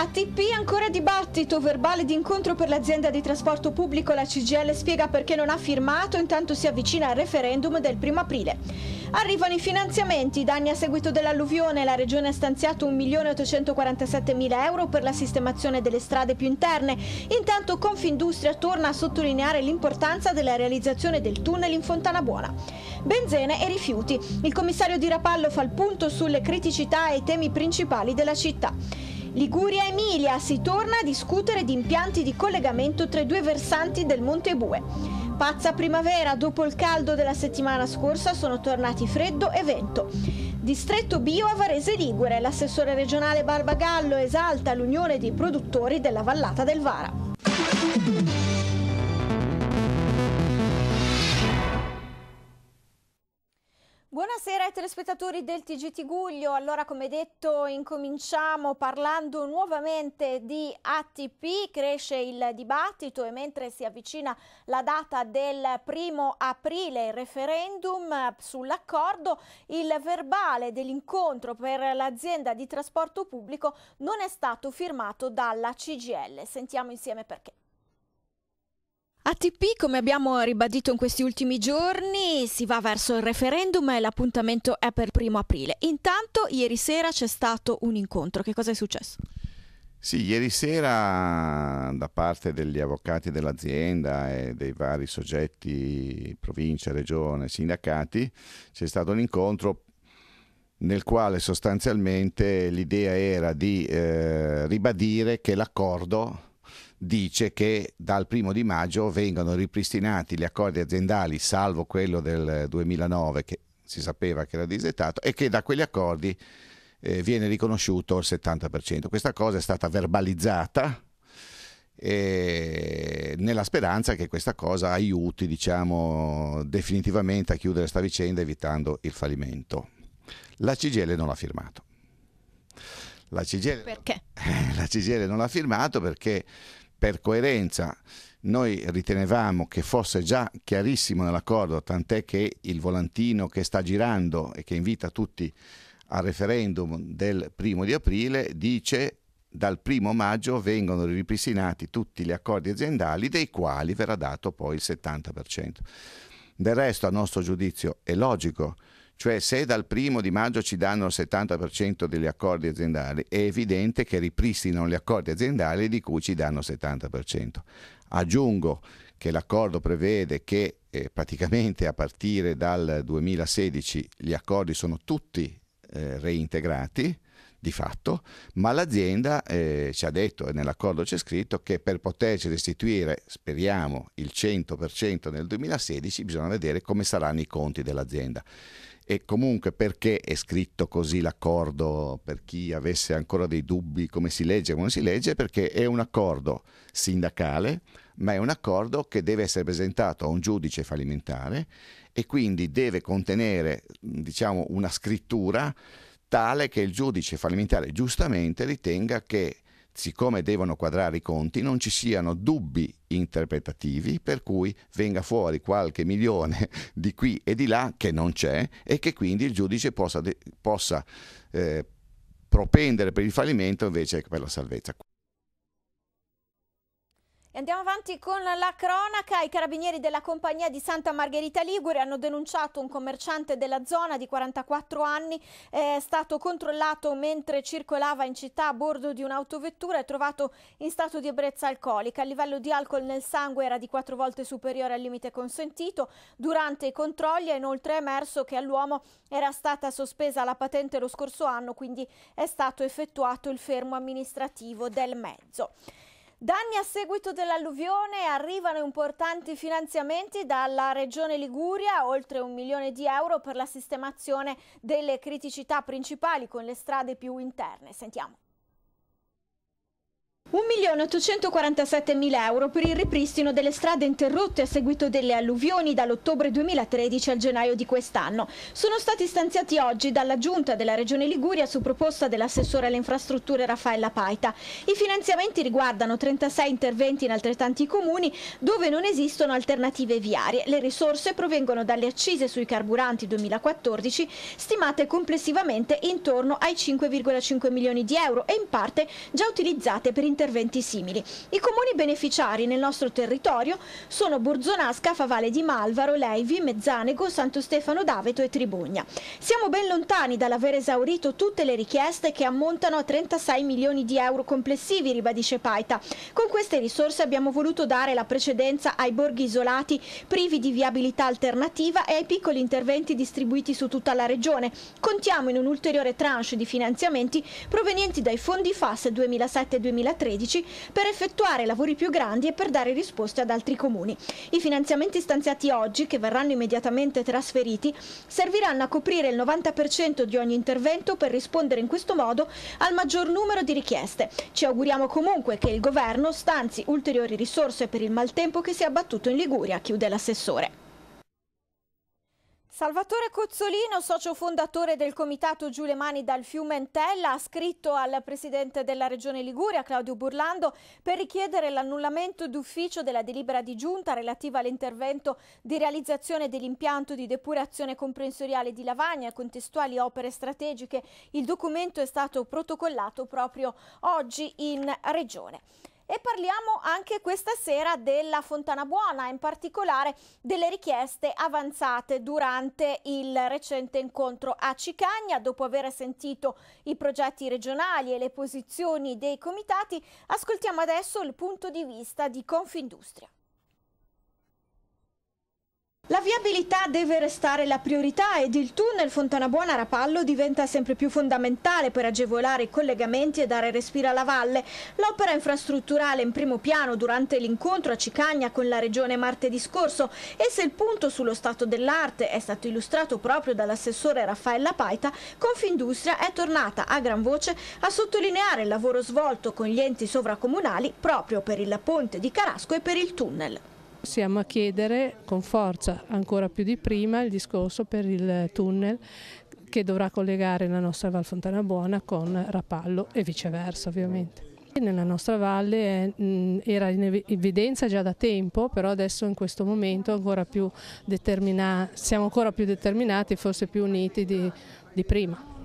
ATP ancora dibattito, verbale d'incontro per l'azienda di trasporto pubblico, la CGL spiega perché non ha firmato, intanto si avvicina al referendum del primo aprile. Arrivano i finanziamenti, danni a seguito dell'alluvione, la regione ha stanziato 1.847.000 euro per la sistemazione delle strade più interne, intanto Confindustria torna a sottolineare l'importanza della realizzazione del tunnel in Fontanabuona. Benzene e rifiuti, il commissario di Rapallo fa il punto sulle criticità e i temi principali della città. Liguria e Emilia si torna a discutere di impianti di collegamento tra i due versanti del Monte Bue. Pazza primavera, dopo il caldo della settimana scorsa sono tornati freddo e vento. Distretto Bio a Varese Ligure, l'assessore regionale Barbagallo esalta l'unione dei produttori della vallata del Vara. Buonasera ai telespettatori del TG Tiguglio, allora come detto incominciamo parlando nuovamente di ATP, cresce il dibattito e mentre si avvicina la data del primo aprile, il referendum sull'accordo, il verbale dell'incontro per l'azienda di trasporto pubblico non è stato firmato dalla CGL, sentiamo insieme perché. ATP, come abbiamo ribadito in questi ultimi giorni, si va verso il referendum e l'appuntamento è per il primo aprile. Intanto, ieri sera c'è stato un incontro. Che cosa è successo? Sì, ieri sera da parte degli avvocati dell'azienda e dei vari soggetti, provincia, regione, sindacati, c'è stato un incontro nel quale sostanzialmente l'idea era di eh, ribadire che l'accordo dice che dal primo di maggio vengano ripristinati gli accordi aziendali, salvo quello del 2009 che si sapeva che era disettato, e che da quegli accordi eh, viene riconosciuto il 70%. Questa cosa è stata verbalizzata eh, nella speranza che questa cosa aiuti diciamo, definitivamente a chiudere questa vicenda evitando il fallimento. La CGL non l'ha firmato. La CGL, perché? La CGL non l'ha firmato perché per coerenza noi ritenevamo che fosse già chiarissimo nell'accordo, tant'è che il volantino che sta girando e che invita tutti al referendum del primo di aprile dice dal primo maggio vengono ripristinati tutti gli accordi aziendali dei quali verrà dato poi il 70%. Del resto a nostro giudizio è logico cioè se dal primo di maggio ci danno il 70% degli accordi aziendali, è evidente che ripristinano gli accordi aziendali di cui ci danno il 70%. Aggiungo che l'accordo prevede che eh, praticamente a partire dal 2016 gli accordi sono tutti eh, reintegrati di fatto, ma l'azienda eh, ci ha detto e nell'accordo c'è scritto che per poterci restituire, speriamo, il 100% nel 2016 bisogna vedere come saranno i conti dell'azienda e comunque perché è scritto così l'accordo per chi avesse ancora dei dubbi come si legge, come si legge, perché è un accordo sindacale, ma è un accordo che deve essere presentato a un giudice fallimentare e quindi deve contenere diciamo, una scrittura tale che il giudice fallimentare giustamente ritenga che siccome devono quadrare i conti, non ci siano dubbi interpretativi per cui venga fuori qualche milione di qui e di là che non c'è e che quindi il giudice possa, possa eh, propendere per il fallimento invece che per la salvezza. Andiamo avanti con la cronaca. I carabinieri della compagnia di Santa Margherita Ligure hanno denunciato un commerciante della zona di 44 anni. Eh, è stato controllato mentre circolava in città a bordo di un'autovettura e trovato in stato di ebbrezza alcolica. Il livello di alcol nel sangue era di quattro volte superiore al limite consentito. Durante i controlli è inoltre emerso che all'uomo era stata sospesa la patente lo scorso anno, quindi è stato effettuato il fermo amministrativo del mezzo. Danni a seguito dell'alluvione arrivano importanti finanziamenti dalla Regione Liguria, oltre un milione di euro per la sistemazione delle criticità principali con le strade più interne. Sentiamo. 1.847.000 euro per il ripristino delle strade interrotte a seguito delle alluvioni dall'ottobre 2013 al gennaio di quest'anno. Sono stati stanziati oggi dalla Giunta della Regione Liguria su proposta dell'assessore alle infrastrutture Raffaella Paita. I finanziamenti riguardano 36 interventi in altrettanti comuni dove non esistono alternative viarie. Le risorse provengono dalle accise sui carburanti 2014 stimate complessivamente intorno ai 5,5 milioni di euro e in parte già utilizzate per interventi interventi simili. I comuni beneficiari nel nostro territorio sono Burzonasca, Favale di Malvaro, Leivi, Mezzanego, Santo Stefano d'Aveto e Tribugna. Siamo ben lontani dall'aver esaurito tutte le richieste che ammontano a 36 milioni di euro complessivi, ribadisce Paita. Con queste risorse abbiamo voluto dare la precedenza ai borghi isolati privi di viabilità alternativa e ai piccoli interventi distribuiti su tutta la regione. Contiamo in un'ulteriore tranche di finanziamenti provenienti dai fondi FAS 2007-2013 2013 per effettuare lavori più grandi e per dare risposte ad altri comuni. I finanziamenti stanziati oggi, che verranno immediatamente trasferiti, serviranno a coprire il 90% di ogni intervento per rispondere in questo modo al maggior numero di richieste. Ci auguriamo comunque che il governo stanzi ulteriori risorse per il maltempo che si è abbattuto in Liguria, chiude l'assessore. Salvatore Cozzolino, socio fondatore del comitato Giù le mani dal Fiumentella, ha scritto al presidente della regione Liguria, Claudio Burlando, per richiedere l'annullamento d'ufficio della delibera di giunta relativa all'intervento di realizzazione dell'impianto di depurazione comprensoriale di Lavagna e contestuali opere strategiche. Il documento è stato protocollato proprio oggi in regione. E parliamo anche questa sera della Fontana Buona, in particolare delle richieste avanzate durante il recente incontro a Cicagna, dopo aver sentito i progetti regionali e le posizioni dei comitati, ascoltiamo adesso il punto di vista di Confindustria. La viabilità deve restare la priorità ed il tunnel Fontanabuona-Rapallo diventa sempre più fondamentale per agevolare i collegamenti e dare respiro alla valle. L'opera infrastrutturale in primo piano durante l'incontro a Cicagna con la regione martedì scorso e se il punto sullo stato dell'arte è stato illustrato proprio dall'assessore Raffaella Paita, Confindustria è tornata a gran voce a sottolineare il lavoro svolto con gli enti sovracomunali proprio per il ponte di Carasco e per il tunnel. Siamo a chiedere con forza, ancora più di prima, il discorso per il tunnel che dovrà collegare la nostra Val Fontana Buona con Rapallo e viceversa ovviamente. Nella nostra valle eh, era in evidenza già da tempo, però adesso in questo momento ancora siamo ancora più determinati, forse più uniti di, di prima.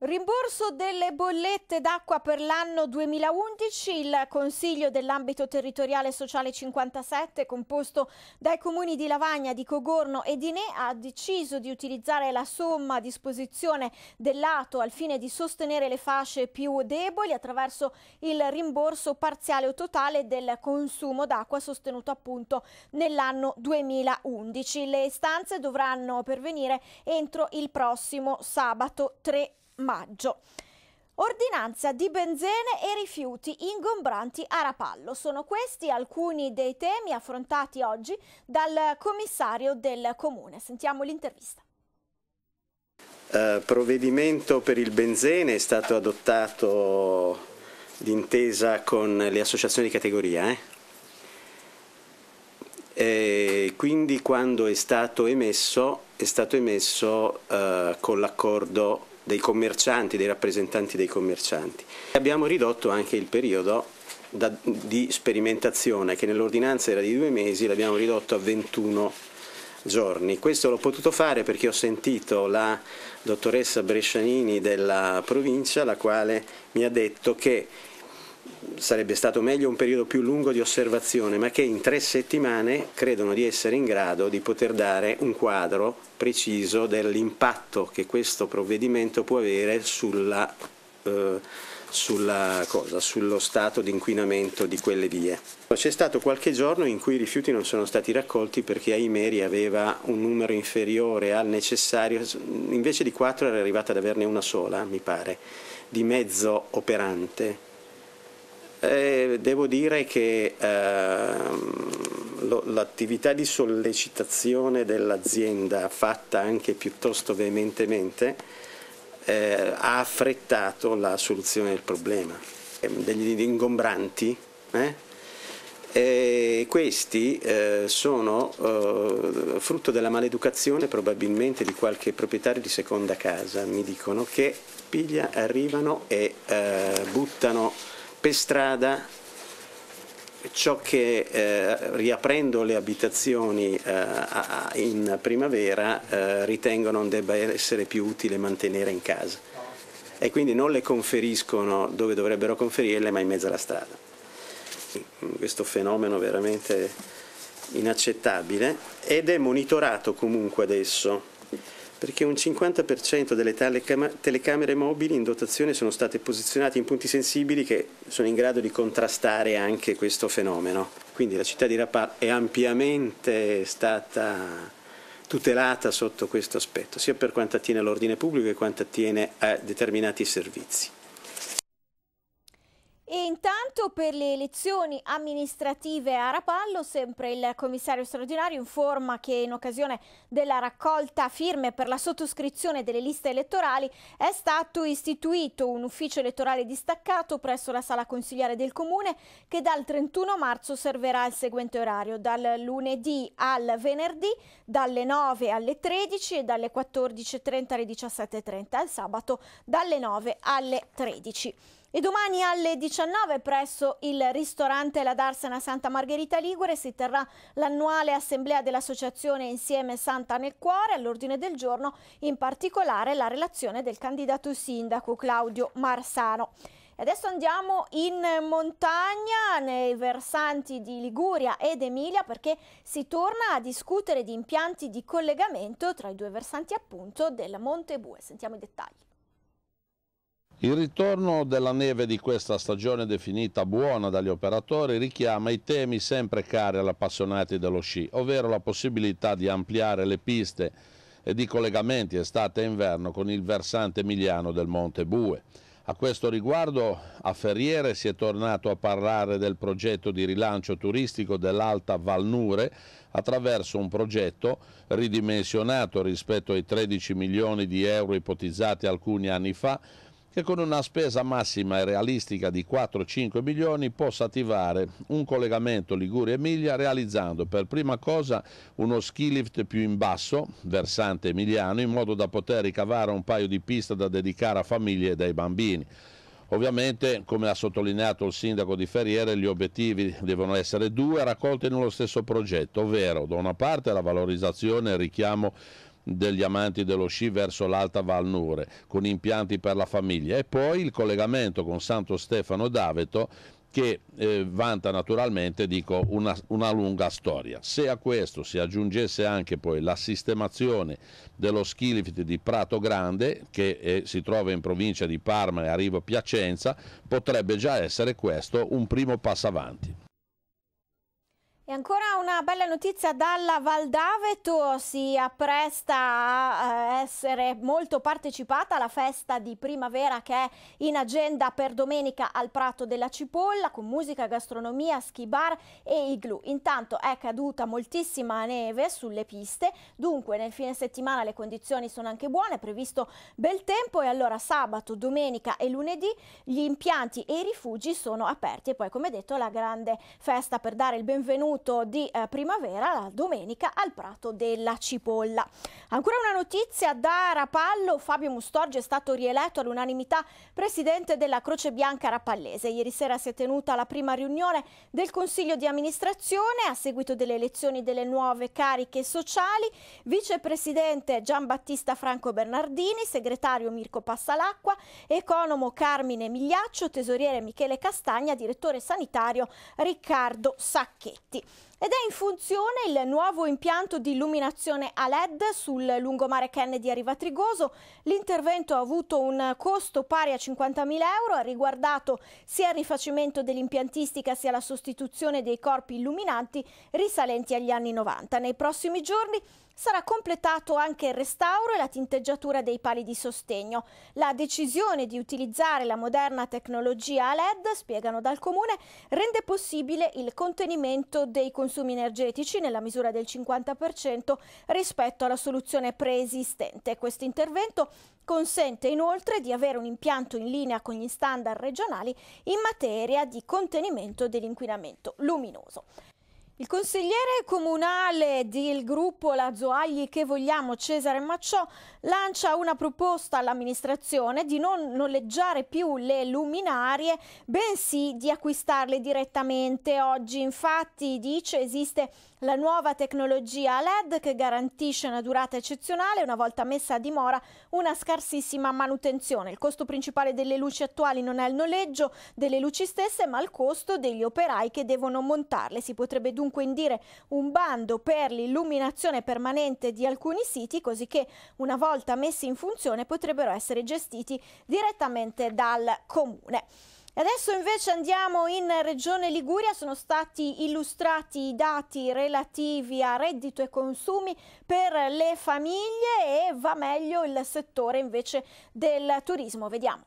Rimborso delle bollette d'acqua per l'anno 2011, il Consiglio dell'ambito territoriale sociale 57, composto dai comuni di Lavagna, di Cogorno e di Ne, ha deciso di utilizzare la somma a disposizione del lato al fine di sostenere le fasce più deboli attraverso il rimborso parziale o totale del consumo d'acqua sostenuto appunto nell'anno 2011. Le istanze dovranno pervenire entro il prossimo sabato 3 maggio. Ordinanza di benzene e rifiuti ingombranti a Rapallo. Sono questi alcuni dei temi affrontati oggi dal commissario del comune. Sentiamo l'intervista. Eh, provvedimento per il benzene è stato adottato d'intesa con le associazioni di categoria. Eh? E quindi quando è stato emesso, è stato emesso eh, con l'accordo dei commercianti, dei rappresentanti dei commercianti. Abbiamo ridotto anche il periodo da, di sperimentazione che nell'ordinanza era di due mesi, l'abbiamo ridotto a 21 giorni. Questo l'ho potuto fare perché ho sentito la dottoressa Brescianini della provincia, la quale mi ha detto che sarebbe stato meglio un periodo più lungo di osservazione, ma che in tre settimane credono di essere in grado di poter dare un quadro preciso dell'impatto che questo provvedimento può avere sulla, eh, sulla cosa, sullo stato di inquinamento di quelle vie. C'è stato qualche giorno in cui i rifiuti non sono stati raccolti perché Aimeri aveva un numero inferiore al necessario, invece di quattro era arrivata ad averne una sola, mi pare, di mezzo operante eh, devo dire che ehm, l'attività di sollecitazione dell'azienda fatta anche piuttosto veementemente eh, ha affrettato la soluzione del problema. Ehm, degli ingombranti, eh? E questi eh, sono eh, frutto della maleducazione probabilmente di qualche proprietario di seconda casa, mi dicono, che piglia, arrivano e eh, buttano per strada ciò che eh, riaprendo le abitazioni eh, a, in primavera eh, ritengo non debba essere più utile mantenere in casa e quindi non le conferiscono dove dovrebbero conferirle ma in mezzo alla strada. Questo fenomeno veramente inaccettabile ed è monitorato comunque adesso perché un 50% delle telecam- telecamere mobili in dotazione sono state posizionate in punti sensibili che sono in grado di contrastare anche questo fenomeno. Quindi la città di Rapallo è ampiamente stata tutelata sotto questo aspetto, sia per quanto attiene all'ordine pubblico che quanto attiene a determinati servizi. E intanto per le elezioni amministrative a Rapallo, sempre il commissario straordinario informa che in occasione della raccolta firme per la sottoscrizione delle liste elettorali è stato istituito un ufficio elettorale distaccato presso la sala consigliare del comune che dal 31 marzo servirà il seguente orario, dal lunedì al venerdì, dalle 9 alle 13 e dalle 14.30 alle 17.30, al sabato dalle 9 alle 13. E domani alle 19 presso il ristorante La Darsena Santa Margherita Ligure si terrà l'annuale assemblea dell'associazione Insieme Santa nel Cuore all'ordine del giorno in particolare la relazione del candidato sindaco Claudio Marsano. Adesso andiamo in montagna, nei versanti di Liguria ed Emilia, perché si torna a discutere di impianti di collegamento tra i due versanti appunto del Monte Bue. Sentiamo i dettagli. Il ritorno della neve di questa stagione definita buona dagli operatori richiama i temi sempre cari agli appassionati dello sci, ovvero la possibilità di ampliare le piste e di collegamenti estate e inverno con il versante emiliano del Monte Bue. A questo riguardo a Ferriere si è tornato a parlare del progetto di rilancio turistico dell'Alta Valnure attraverso un progetto ridimensionato rispetto ai 13 milioni di euro ipotizzati alcuni anni fa che con una spesa massima e realistica di 4-5 milioni possa attivare un collegamento Liguria-Emilia realizzando per prima cosa uno ski lift più in basso, versante emiliano, in modo da poter ricavare un paio di piste da dedicare a famiglie e ai bambini. Ovviamente, come ha sottolineato il sindaco di Ferriere, gli obiettivi devono essere due raccolti nello stesso progetto, ovvero da una parte la valorizzazione e il richiamo degli amanti dello sci verso l'Alta Val Nure, con impianti per la famiglia e poi il collegamento con Santo Stefano d'Aveto che eh, vanta naturalmente dico, una, una, lunga storia. Se a questo si aggiungesse anche poi la sistemazione dello skilift di Prato Grande, che eh, si trova in provincia di Parma e arriva a Piacenza, potrebbe già essere questo un primo passo avanti. E ancora una bella notizia dalla Val d'Aveto, si appresta a eh, essere molto partecipata alla festa di primavera che è in agenda per domenica al Prato della Cipolla con musica, gastronomia, ski bar e iglu. Intanto è caduta moltissima neve sulle piste, dunque nel fine settimana le condizioni sono anche buone, è previsto bel tempo e allora sabato, domenica e lunedì gli impianti e i rifugi sono aperti e poi come detto la grande festa per dare il benvenuto benvenuto di eh, primavera la domenica al Prato della Cipolla. Ancora una notizia da Rapallo, Fabio Mustorgi è stato rieletto all'unanimità presidente della Croce Bianca Rapallese. Ieri sera si è tenuta la prima riunione del Consiglio di amministrazione a seguito delle elezioni delle nuove cariche sociali, vicepresidente Giambattista Franco Bernardini, segretario Mirko Passalacqua, economo Carmine Migliaccio, tesoriere Michele Castagna, direttore sanitario Riccardo Sacchetti. Ed è in funzione il nuovo impianto di illuminazione a LED sul lungomare Kennedy a Riva Trigoso. L'intervento ha avuto un costo pari a 50.000 euro, ha riguardato sia il rifacimento dell'impiantistica sia la sostituzione dei corpi illuminanti risalenti agli anni 90. Nei prossimi giorni sarà completato anche il restauro e la tinteggiatura dei pali di sostegno. La decisione di utilizzare la moderna tecnologia LED, spiegano dal comune, rende possibile il contenimento dei consumi energetici nella misura del 50% rispetto alla soluzione preesistente. Questo intervento consente inoltre di avere un impianto in linea con gli standard regionali in materia di contenimento dell'inquinamento luminoso. Il consigliere comunale del gruppo La Zoagli che vogliamo, Cesare Macciò, lancia una proposta all'amministrazione di non noleggiare più le luminarie, bensì di acquistarle direttamente. Oggi infatti dice esiste la nuova tecnologia LED che garantisce una durata eccezionale una volta messa a dimora una scarsissima manutenzione. Il costo principale delle luci attuali non è il noleggio delle luci stesse ma il costo degli operai che devono montarle. Si potrebbe dunque indire un bando per l'illuminazione permanente di alcuni siti così che una volta messi in funzione potrebbero essere gestiti direttamente dal comune adesso invece andiamo in Regione Liguria, sono stati illustrati i dati relativi a reddito e consumi per le famiglie e va meglio il settore invece del turismo. Vediamo.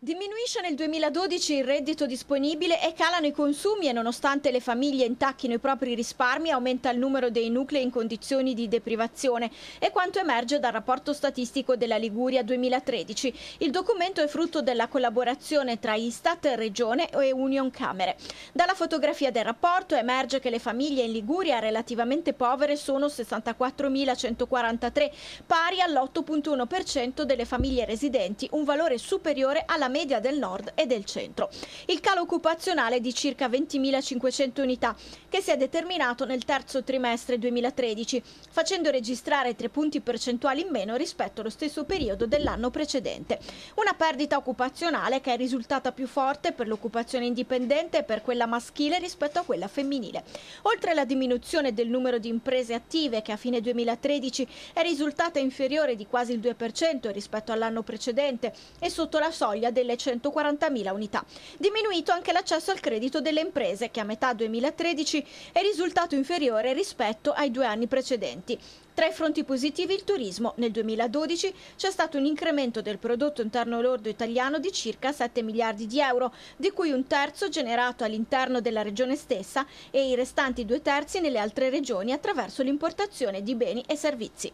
Diminuisce nel 2012 il reddito disponibile e calano i consumi e nonostante le famiglie intacchino i propri risparmi aumenta il numero dei nuclei in condizioni di deprivazione è quanto emerge dal rapporto statistico della Liguria 2013. Il documento è frutto della collaborazione tra Istat, Regione e Union Camere. Dalla fotografia del rapporto emerge che le famiglie in Liguria relativamente povere sono 64.143 pari all'8.1% delle famiglie residenti un valore superiore alla della media del nord e del centro. Il calo occupazionale di circa 20.500 unità che si è determinato nel terzo trimestre 2013, facendo registrare 3 punti percentuali in meno rispetto allo stesso periodo dell'anno precedente. Una perdita occupazionale che è risultata più forte per l'occupazione indipendente e per quella maschile rispetto a quella femminile. Oltre alla diminuzione del numero di imprese attive che a fine 2013 è risultata inferiore di quasi il 2% rispetto all'anno precedente e sotto la soglia del delle 140.000 unità. Diminuito anche l'accesso al credito delle imprese che a metà 2013 è risultato inferiore rispetto ai due anni precedenti. Tra i fronti positivi il turismo. Nel 2012 c'è stato un incremento del prodotto interno lordo italiano di circa 7 miliardi di euro, di cui un terzo generato all'interno della regione stessa e i restanti due terzi nelle altre regioni attraverso l'importazione di beni e servizi.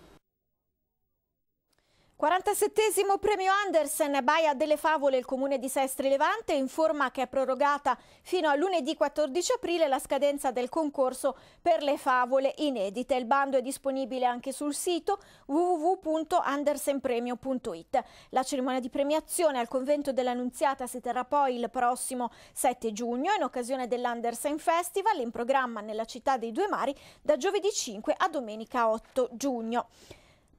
47 premio Andersen, Baia delle Favole, il comune di Sestri Levante informa che è prorogata fino a lunedì 14 aprile la scadenza del concorso per le favole inedite. Il bando è disponibile anche sul sito www.andersenpremio.it. La cerimonia di premiazione al convento dell'Annunziata si terrà poi il prossimo 7 giugno in occasione dell'Andersen Festival in programma nella città dei Due Mari da giovedì 5 a domenica 8 giugno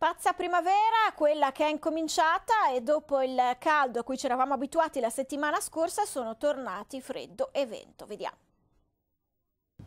pazza primavera, quella che è incominciata e dopo il caldo a cui ci eravamo abituati la settimana scorsa sono tornati freddo e vento. Vediamo.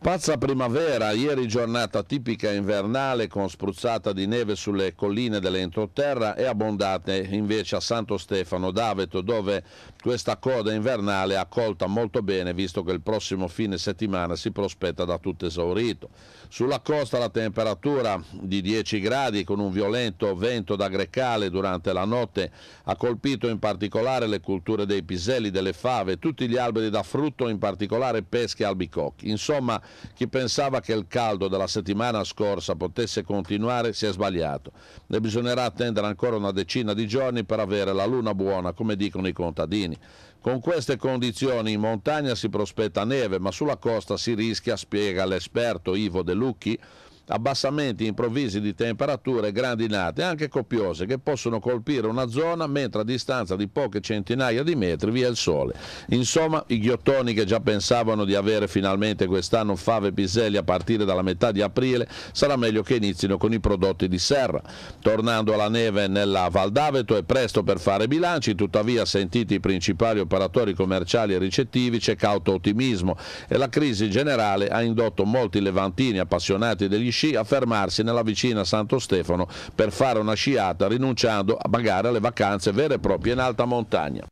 Pazza primavera, ieri giornata tipica invernale con spruzzata di neve sulle colline dell'entroterra e abbondate invece a Santo Stefano d'Aveto dove questa coda invernale è accolta molto bene visto che il prossimo fine settimana si prospetta da tutto esaurito. Sulla costa la temperatura di 10 gradi con un violento vento da grecale durante la notte ha colpito in particolare le culture dei piselli, delle fave, tutti gli alberi da frutto, in particolare pesche e albicocchi. Insomma, chi pensava che il caldo della settimana scorsa potesse continuare si è sbagliato Ne bisognerà attendere ancora una decina di giorni per avere la luna buona, come dicono i contadini. Con queste condizioni in montagna si prospetta neve, ma sulla costa si rischia, spiega l'esperto Ivo De Lucchi, abbassamenti improvvisi di temperature, grandinate, anche copiose, che possono colpire una zona mentre a distanza di poche centinaia di metri vi è il sole. Insomma, i ghiottoni che già pensavano di avere finalmente quest'anno fave piselli a partire dalla metà di aprile, sarà meglio che inizino con i prodotti di serra. Tornando alla neve nella Val d'Aveto è presto per fare bilanci, tuttavia sentiti i principali operatori commerciali e ricettivi c'è cauto ottimismo e la crisi generale ha indotto molti levantini appassionati degli riuscì a fermarsi nella vicina Santo Stefano per fare una sciata rinunciando a pagare alle vacanze vere e proprie in alta montagna.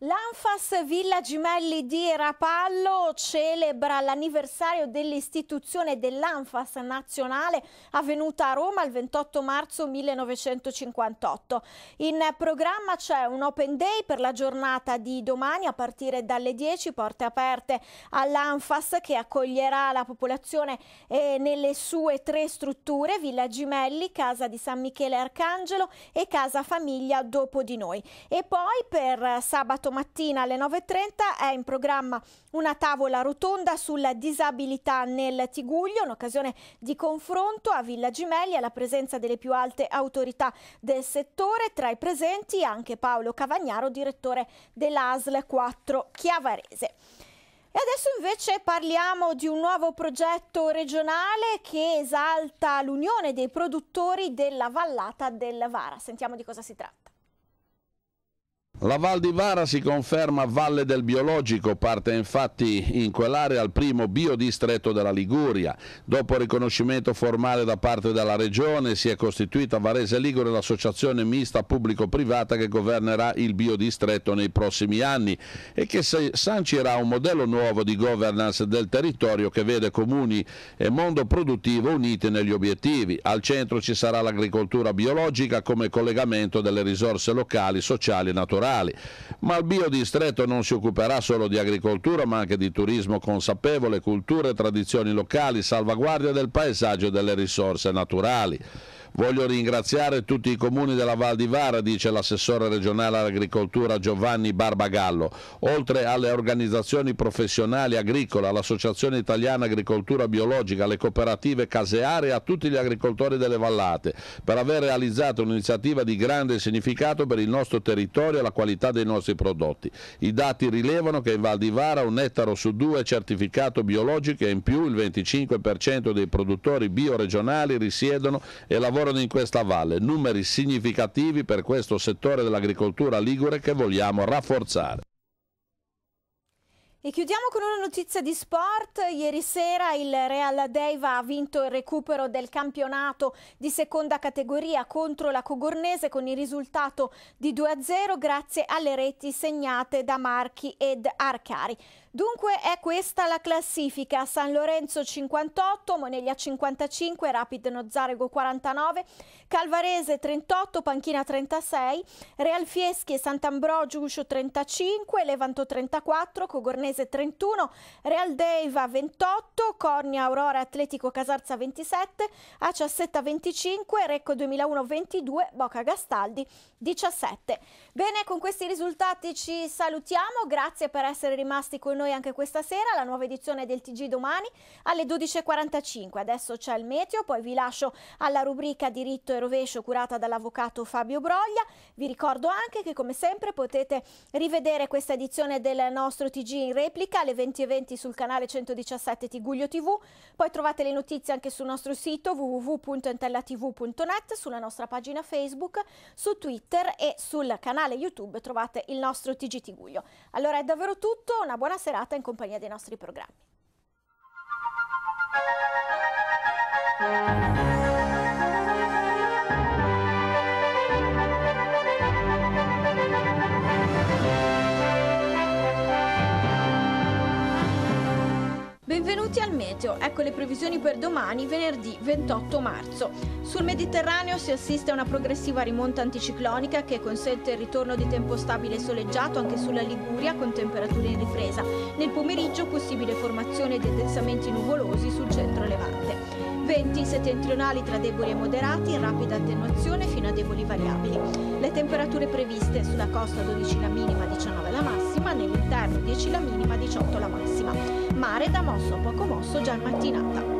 L'Anfas Villa Gimelli di Rapallo celebra l'anniversario dell'istituzione dell'Anfas nazionale avvenuta a Roma il 28 marzo 1958. In programma c'è un open day per la giornata di domani a partire dalle 10 porte aperte all'Anfas che accoglierà la popolazione eh, nelle sue tre strutture Villa Gimelli, Casa di San Michele Arcangelo e Casa Famiglia dopo di noi. E poi per sabato sabato mattina alle 9.30 è in programma una tavola rotonda sulla disabilità nel Tiguglio, un'occasione di confronto a Villa Gimelli alla presenza delle più alte autorità del settore, tra i presenti anche Paolo Cavagnaro, direttore dell'ASL 4 Chiavarese. E adesso invece parliamo di un nuovo progetto regionale che esalta l'unione dei produttori della vallata del Vara. Sentiamo di cosa si tratta. La Val di Vara si conferma Valle del Biologico, parte infatti in quell'area il primo biodistretto della Liguria. Dopo riconoscimento formale da parte della Regione si è costituita a Varese Ligure l'associazione mista pubblico-privata che governerà il biodistretto nei prossimi anni e che sancirà un modello nuovo di governance del territorio che vede comuni e mondo produttivo uniti negli obiettivi. Al centro ci sarà l'agricoltura biologica come collegamento delle risorse locali, sociali e naturali rurali. Ma il biodistretto non si occuperà solo di agricoltura, ma anche di turismo consapevole, culture, e tradizioni locali, salvaguardia del paesaggio e delle risorse naturali. Voglio ringraziare tutti i comuni della Val di Vara, dice l'assessore regionale all'agricoltura Giovanni Barbagallo, oltre alle organizzazioni professionali agricole, all'Associazione Italiana Agricoltura Biologica, alle cooperative caseare e a tutti gli agricoltori delle vallate, per aver realizzato un'iniziativa di grande significato per il nostro territorio e la qualità dei nostri prodotti. I dati rilevano che in Val di Vara un ettaro su due è certificato biologico e in più il 25% dei produttori bioregionali risiedono e lavorano lavorano in questa valle, numeri significativi per questo settore dell'agricoltura ligure che vogliamo rafforzare. E chiudiamo con una notizia di sport. Ieri sera il Real Deiva ha vinto il recupero del campionato di seconda categoria contro la Cogornese con il risultato di 2-0 grazie alle reti segnate da Marchi ed Arcari. Dunque è questa la classifica, San Lorenzo 58, Moneglia 55, Rapid Nozzarego 49, Calvarese 38, Panchina 36, Real Fieschi e Sant'Ambrogio Uscio 35, Levanto 34, Cogornese 31, Real Deiva 28, Cornia Aurora Atletico Casarza 27, Aciassetta 25, Recco 2001 22, Boca Gastaldi 17. Bene, con questi risultati ci salutiamo, grazie per essere rimasti con noi anche questa sera, la nuova edizione del TG domani alle 12.45. Adesso c'è il meteo, poi vi lascio alla rubrica diritto e rovescio curata dall'avvocato Fabio Broglia. Vi ricordo anche che come sempre potete rivedere questa edizione del nostro TG in replica alle 20.20 20 sul canale 117 Tiguglio TV, poi trovate le notizie anche sul nostro sito www.entellatv.net, sulla nostra pagina Facebook, su Twitter Twitter e sul canale YouTube trovate il nostro TGT Guglio. Allora è davvero tutto, una buona serata in compagnia dei nostri programmi. Benvenuti al Meteo, ecco le previsioni per domani, venerdì 28 marzo. Sul Mediterraneo si assiste a una progressiva rimonta anticiclonica che consente il ritorno di tempo stabile e soleggiato anche sulla Liguria con temperature in ripresa. Nel pomeriggio possibile formazione di addensamenti nuvolosi sul centro-levante. Venti settentrionali tra deboli e moderati in rapida attenuazione fino a deboli variabili. Le temperature previste sulla costa 12 la minima, 19 la massima, nell'interno 10 la minima, 18 la massima mare da mosso a poco mosso già in mattinata.